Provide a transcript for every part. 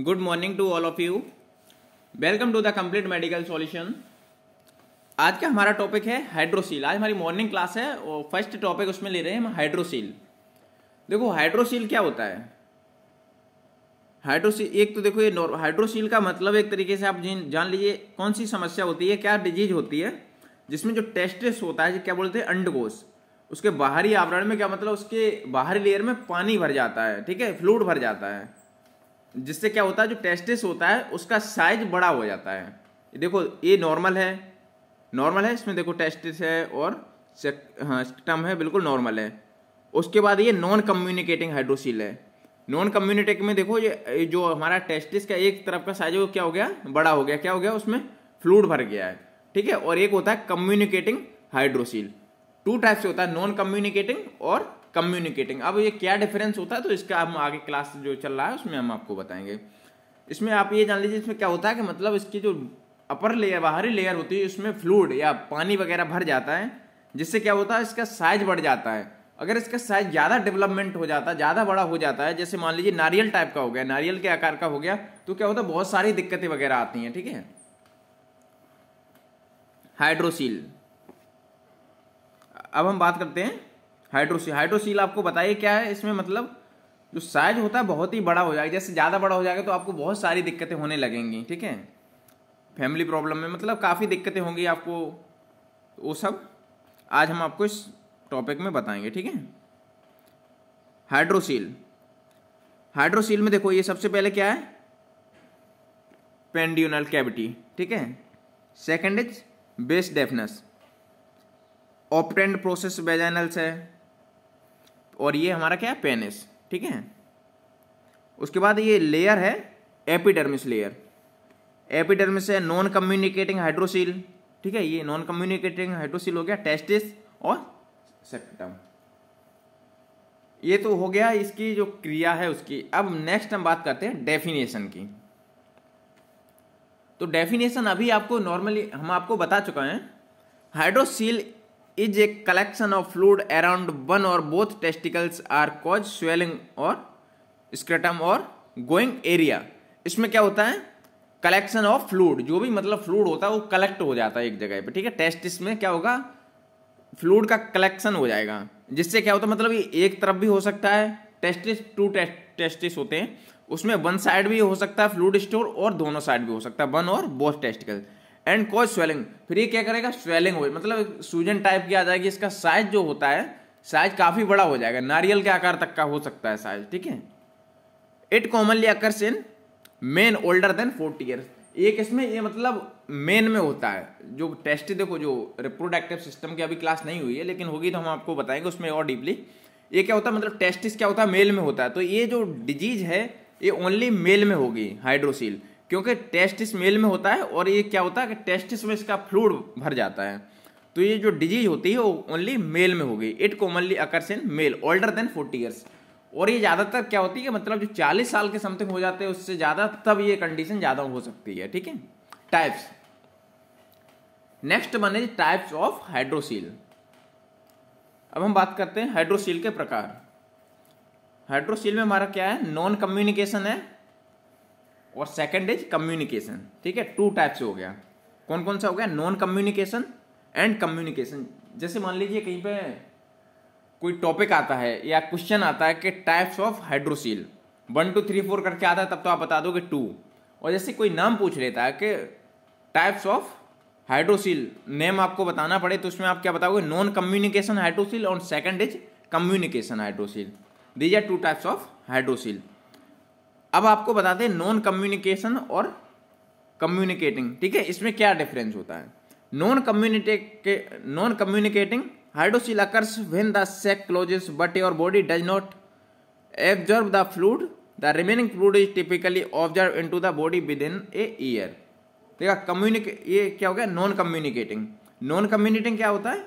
good morning to all of you welcome to the complete medical solution आज का हमारा topic है hydrocele आज हमारी मॉर्निंग क्लास है और फर्स्ट टॉपिक उसमें ले रहे हैं हम हाइड्रोसील देखो हाइड्रोसील क्या होता है हाइड्रोसील एक तो देखो ये हाइड्रोसील का मतलब एक तरीके से आप जान लीजिए कौन सी समस्या होती है क्या डिजीज होती है जिसमें जो टेस्टिस होता है क्या बोलते हैं अंडगोश उसके बाहरी आवरण में क्या मतलब उसके बाहरी लेयर में पानी भर जाता है ठीक है फ्लूड भर जाता है जिससे क्या होता है जो टेस्टिस होता है उसका साइज बड़ा हो जाता है देखो ये नॉर्मल है नॉर्मल है इसमें देखो टेस्टिस है और हाँ स्टम है बिल्कुल नॉर्मल है उसके बाद ये नॉन कम्युनिकेटिंग हाइड्रोसील है नॉन कम्युनिकेटिंग में देखो ये जो हमारा टेस्टिस का एक तरफ का साइज है वो क्या हो गया बड़ा हो गया क्या हो गया उसमें फ्लूड भर गया है ठीक है और एक होता है कम्युनिकेटिंग हाइड्रोसील टू टाइप से होता है नॉन कम्युनिकेटिंग और कम्युनिकेटिंग अब ये क्या डिफरेंस होता है तो इसका हम आगे क्लास जो चल रहा है उसमें हम आपको बताएंगे इसमें आप ये जान लीजिए इसमें क्या होता है कि मतलब इसकी जो अपर लेयर बाहरी लेयर होती है उसमें फ्लूड या पानी वगैरह भर जाता है जिससे क्या होता है इसका साइज बढ़ जाता है अगर इसका साइज ज़्यादा डेवलपमेंट हो जाता है ज़्यादा बड़ा हो जाता है जैसे मान लीजिए नारियल टाइप का हो गया नारियल के आकार का हो गया तो क्या होता है बहुत सारी दिक्कतें वगैरह आती हैं ठीक है हाइड्रोसील अब हम बात करते हैं हाइड्रोसील हाइड्रोसील आपको बताइए क्या है इसमें मतलब जो साइज होता है बहुत ही बड़ा हो जाएगा जैसे ज़्यादा बड़ा हो जाएगा तो आपको बहुत सारी दिक्कतें होने लगेंगी ठीक है फैमिली प्रॉब्लम में मतलब काफ़ी दिक्कतें होंगी आपको वो सब आज हम आपको इस टॉपिक में बताएंगे ठीक है हाइड्रोसील हाइड्रोसील में देखो ये सबसे पहले क्या है पेंड्यूनल कैविटी ठीक है second is base deafness patent processus vaginalis है और ये हमारा क्या है पेनिस ठीक है उसके बाद ये लेयर है एपिडर्मिस लेयर एपिडर्मिस है नॉन कम्युनिकेटिंग हाइड्रोसिल ठीक है ये नॉन कम्युनिकेटिंग हाइड्रोसिल हो गया टेस्टिस और सेप्टम ये तो हो गया इसकी जो क्रिया है उसकी अब नेक्स्ट हम बात करते हैं डेफिनेशन की तो डेफिनेशन अभी आपको नॉर्मली हम आपको बता चुका हैं hydrocele is a collection of fluid around one और both testicles are cause swelling और स्क्रेटम और गोइंग एरिया इसमें क्या होता है कलेक्शन ऑफ फ्लूड जो भी मतलब फ्लूड होता है वो कलेक्ट हो जाता है एक जगह पे ठीक है टेस्टिस में क्या होगा फ्लूड का कलेक्शन हो जाएगा जिससे क्या होता है मतलब एक तरफ भी हो सकता है टेस्टिस टू टेस्टिस होते हैं उसमें वन साइड भी हो सकता है फ्लूड स्टोर और दोनों साइड भी हो सकता है वन और both testicles and cause swelling फिर ये क्या करेगा स्वेलिंग हो मतलब सूजन टाइप की आ जाएगी इसका साइज जो होता है साइज काफ़ी बड़ा हो जाएगा नारियल के आकार तक का हो सकता है साइज ठीक है it commonly occurs in men older than forty years एक इसमें ये मतलब मेन में होता है जो टेस्ट देखो जो रिप्रोडक्टिव सिस्टम की अभी क्लास नहीं हुई है लेकिन होगी तो हम आपको बताएंगे उसमें और डीपली ये क्या होता है मतलब टेस्टिस क्या होता है मेल में होता है तो ये जो डिजीज है ये ओनली मेल में होगी हाइड्रोसील क्योंकि टेस्टिस मेल में होता है और ये क्या होता है कि टेस्टिस में इसका फ्लूड भर जाता है तो ये जो डिजीज होती है वो ओनली मेल में होगी it commonly occurs in male older than forty years और ये ज़्यादातर क्या होती है मतलब जो चालीस साल के समथिंग हो जाते हैं उससे ज़्यादा तब ये कंडीशन ज़्यादा हो सकती है ठीक है टाइप्स नेक्स्ट बने टाइप्स ऑफ हाइड्रोसील अब हम बात करते हैं हाइड्रोसील के प्रकार हाइड्रोसील में हमारा क्या है नॉन कम्युनिकेशन है और सेकेंड इज कम्युनिकेशन ठीक है टू टाइप्स हो गया कौन कौन सा हो गया नॉन कम्युनिकेशन एंड कम्युनिकेशन जैसे मान लीजिए कहीं पे कोई टॉपिक आता है या क्वेश्चन आता है कि types of hydrocele one two three four करके आता है तब तो आप बता दोगे टू और जैसे कोई नाम पूछ लेता है कि टाइप्स ऑफ हाइड्रोसील नेम आपको बताना पड़े तो उसमें आप क्या बताओगे नॉन कम्युनिकेशन हाइड्रोसील और second is communication hydrocele these are two types of hydrocele अब आपको बताते हैं नॉन कम्युनिकेशन और कम्युनिकेटिंग ठीक है इसमें क्या डिफरेंस होता है non communicate non communicating hydrocele occurs the sac closes but your body does not absorb the fluid the remaining fluid is typically absorbed into the body within a year देखा communicate ये क्या हो गया non communicating non communicating क्या होता है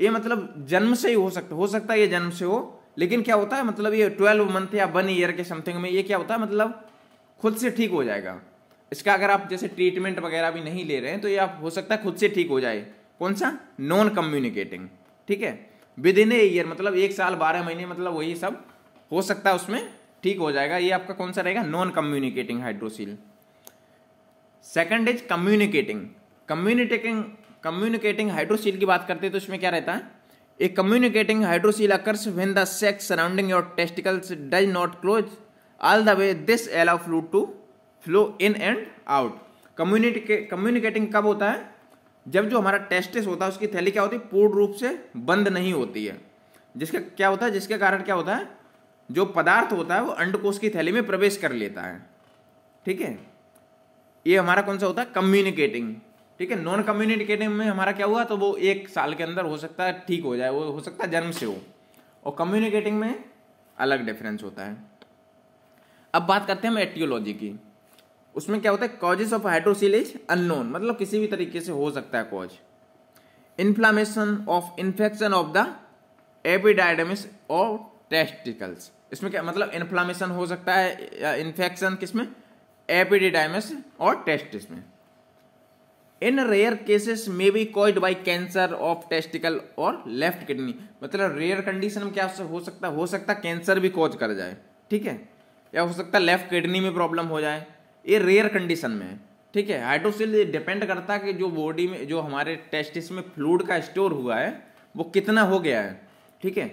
ये मतलब जन्म से ही हो सकता हो सकता है ये जन्म से हो लेकिन क्या होता है मतलब ये ट्वेल्व मंथ या वन ईयर के समथिंग में ये क्या होता है मतलब खुद से ठीक हो जाएगा इसका अगर आप जैसे ट्रीटमेंट वगैरह भी नहीं ले रहे हैं तो ये आप हो सकता है खुद से ठीक हो जाए कौन सा नॉन कम्युनिकेटिंग ठीक है विद इन ए ईयर मतलब एक साल बारह महीने मतलब वही सब हो सकता है उसमें ठीक हो जाएगा ये आपका कौन सा रहेगा non communicating hydrocele second is communicating communicating communicating hydrocele की बात करते हैं तो इसमें क्या रहता है a communicating hydrocele occurs when the sacs surrounding your testicles does not close all the way this allow fluid to flow in and out community communicating कब होता है जब जो हमारा टेस्टिस होता है उसकी थैली क्या होती है पूर्ण रूप से बंद नहीं होती है जिसके क्या होता है जिसके कारण क्या होता है जो पदार्थ होता है वो अंडकोश की थैली में प्रवेश कर लेता है ठीक है ये हमारा कौन सा होता है कम्युनिकेटिंग ठीक है नॉन कम्युनिकेटिव में हमारा क्या हुआ तो वो एक साल के अंदर हो सकता है ठीक हो जाए वो हो सकता है जन्म से हो और कम्युनिकेटिंग में अलग डिफरेंस होता है अब बात करते हैं हम एटियोलॉजी की उसमें क्या होता है कॉजेस ऑफ हाइड्रोसिलेज अननोन मतलब किसी भी तरीके से हो सकता है cause inflammation of infection of the epididymis और टेस्टिकल्स इसमें क्या मतलब इन्फ्लामेशन हो सकता है या इन्फेक्शन किसमें एपिडिडाइमिस और टेस्टिस में इन रेयर केसेस में be caused by cancer of testicle और लेफ्ट किडनी मतलब रेयर कंडीशन में क्या हो सकता हो सकता कैंसर भी कॉज कर जाए ठीक है या हो सकता है लेफ्ट किडनी में प्रॉब्लम हो जाए ये रेयर कंडीशन में है ठीक है हाइड्रोसिल डिपेंड करता है कि जो बॉडी में जो हमारे टेस्टिस में फ्लूड का स्टोर हुआ है वो कितना हो गया है ठीक है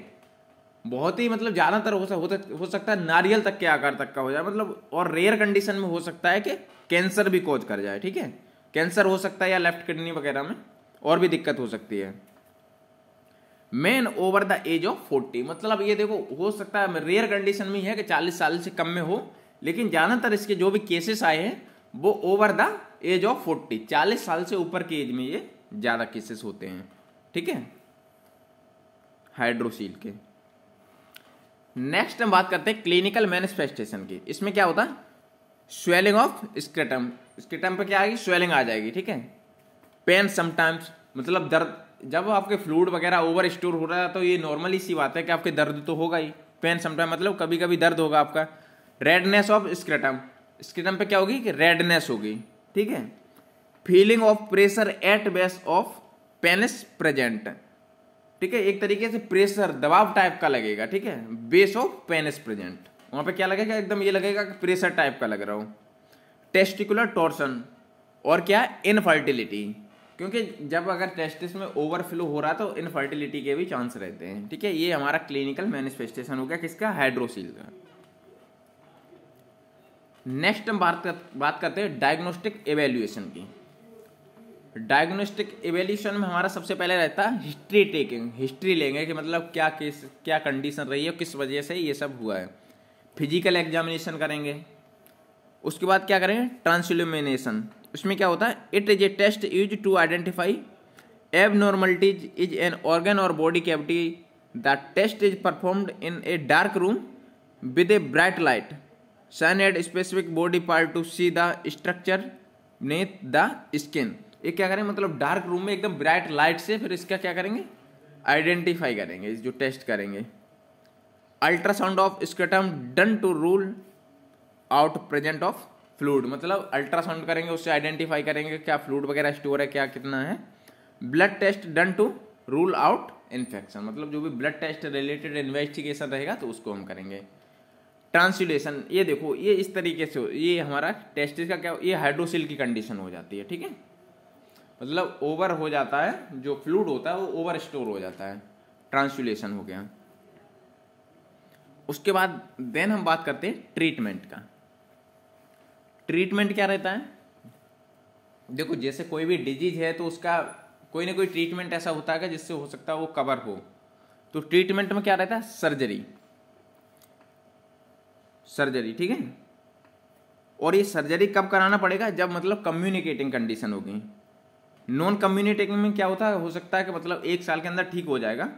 बहुत ही मतलब ज़्यादातर हो, हो, हो सकता है नारियल तक के आकार तक का हो जाए मतलब और रेयर कंडीशन में हो सकता है कि कैंसर भी कॉज कर जाए ठीक है कैंसर हो सकता है या लेफ्ट किडनी वगैरह में और भी दिक्कत हो सकती है man over the age of forty मतलब ये देखो हो सकता है रेयर कंडीशन में है कि चालीस साल से कम में हो लेकिन ज़्यादातर इसके जो भी केसेस आए हैं वो over the age of forty चालीस साल से ऊपर की एज में ये ज़्यादा केसेस होते हैं ठीक है हाइड्रोसील के नेक्स्ट हम बात करते हैं क्लिनिकल मैनिफेस्टेशन की इसमें क्या होता है स्वेलिंग ऑफ स्क्रेटम इसके टाइम पे क्या आएगी स्वेलिंग आ जाएगी ठीक है पेन समटाइम्स मतलब दर्द जब आपके फ्लूड वगैरह ओवर स्टोर हो रहा है तो ये नॉर्मली सी बात है कि आपके दर्द तो होगा ही पेन समटाइम मतलब कभी कभी दर्द होगा आपका रेडनेस ऑफ स्क्रेटम स्क्रेटम पे क्या होगी कि रेडनेस होगी ठीक है feeling of pressure at base of penis present ठीक है एक तरीके से प्रेशर दबाव टाइप का लगेगा ठीक है बेस ऑफ पेनिस प्रेजेंट वहां पे क्या लगेगा एकदम ये लगेगा कि प्रेशर टाइप का लग रहा हो टेस्टिकुलर टोर्सन और क्या इनफर्टिलिटी क्योंकि जब अगर टेस्टिस में ओवरफ्लो हो रहा है तो इनफर्टिलिटी के भी चांस रहते हैं ठीक है ये हमारा क्लिनिकल मैनिफेस्टेशन हो गया किसका हाइड्रोसील का नेक्स्ट हम बात कर, बात करते हैं डायग्नोस्टिक एवेल्यूएशन की डायग्नोस्टिक एवेल्यूशन में हमारा सबसे पहले रहता है हिस्ट्री टेकिंग हिस्ट्री लेंगे कि मतलब क्या केस क्या कंडीशन रही है किस वजह से ये सब हुआ है फिजिकल एग्जामिनेशन करेंगे उसके बाद क्या करेंगे ट्रांसल्यूमिनेशन उसमें क्या होता है it is a test used to identify abnormalities is an organ और body cavity the test is performed in a dark room with a bright light shone at specific body part to see the structure neath the skin ये क्या करें मतलब dark room में एकदम bright light से फिर इसका क्या करेंगे आइडेंटिफाई करेंगे जो टेस्ट करेंगे ultrasound of scrotum done to rule out present of fluid मतलब अल्ट्रासाउंड करेंगे उससे आइडेंटिफाई करेंगे क्या फ्लूड वगैरह स्टोर है क्या कितना है blood test done to rule out infection मतलब जो भी ब्लड टेस्ट रिलेटेड इन्वेस्टिगेशन रहेगा तो उसको हम करेंगे ट्रांसलेशन ये देखो ये इस तरीके से ये हमारा टेस्ट का क्या ये हाइड्रोसिल की कंडीशन हो जाती है ठीक है मतलब ओवर हो जाता है जो फ्लूड होता है वो ओवर स्टोर हो जाता है ट्रांसलेशन हो गया उसके बाद देन हम बात करते हैं ट्रीटमेंट का ट्रीटमेंट क्या रहता है देखो जैसे कोई भी डिजीज है तो उसका कोई ना कोई ट्रीटमेंट ऐसा होता है जिससे हो सकता है वो कवर हो तो ट्रीटमेंट में क्या रहता है सर्जरी सर्जरी ठीक है और ये सर्जरी कब कराना पड़ेगा जब मतलब कम्युनिकेटिंग कंडीशन होगी नॉन कम्युनिकेटिंग में क्या होता है हो सकता है कि मतलब एक साल के अंदर ठीक हो जाएगा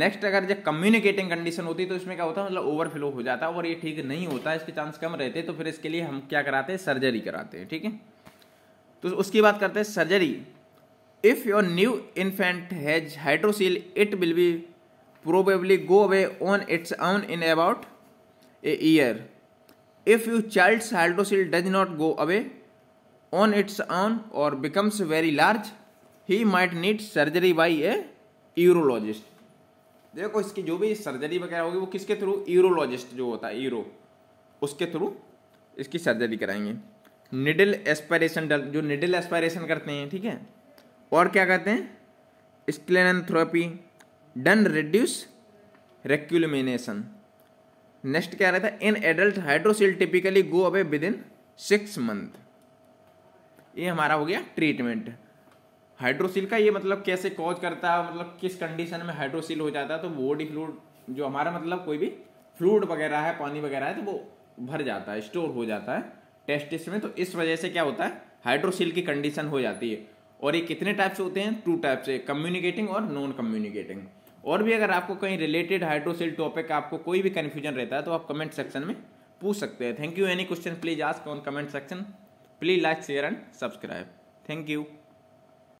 नेक्स्ट अगर जब कम्युनिकेटिंग कंडीशन होती तो इसमें क्या होता है मतलब ओवरफ्लो हो जाता है और ये ठीक नहीं होता इसके चांस कम रहते तो फिर इसके लिए हम क्या कराते हैं सर्जरी कराते हैं ठीक है तो उसकी बात करते हैं surgery if your new infant has hydrocele it will be probably go away on its own in about a year if you child's hydrocele does not go away on its own और becomes very large he might need surgery by a urologist देखो इसकी जो भी surgery वगैरह होगी वो किसके through urologist जो होता है यूरो उसके थ्रू इसकी सर्जरी कराएंगे निडल एस्पायरेशन जो निडल एस्पायरेशन करते हैं ठीक है और क्या कहते हैं sclerotherapy done reduce reaccumulation next क्या रहता है in adult hydrocele typically go away within six month ये हमारा हो गया ट्रीटमेंट हाइड्रोसिल का ये मतलब कैसे कॉज करता है मतलब किस कंडीशन में हाइड्रोसिल हो जाता है तो बॉडी फ्लूड जो हमारा मतलब कोई भी फ्लूड वगैरह है पानी वगैरह है तो वो भर जाता है स्टोर हो जाता है टेस्टिस में तो इस वजह से क्या होता है हाइड्रोसिल की कंडीशन हो जाती है और ये कितने टाइप्स होते हैं टू टाइप से कम्युनिकेटिंग और नॉन कम्युनिकेटिंग और भी अगर आपको कहीं रिलेटेड हाइड्रोसिल टॉपिक आपको कोई भी कन्फ्यूजन रहता है तो आप कमेंट सेक्शन में पूछ सकते हैं thank you any question please ask on comment section please like share and subscribe thank you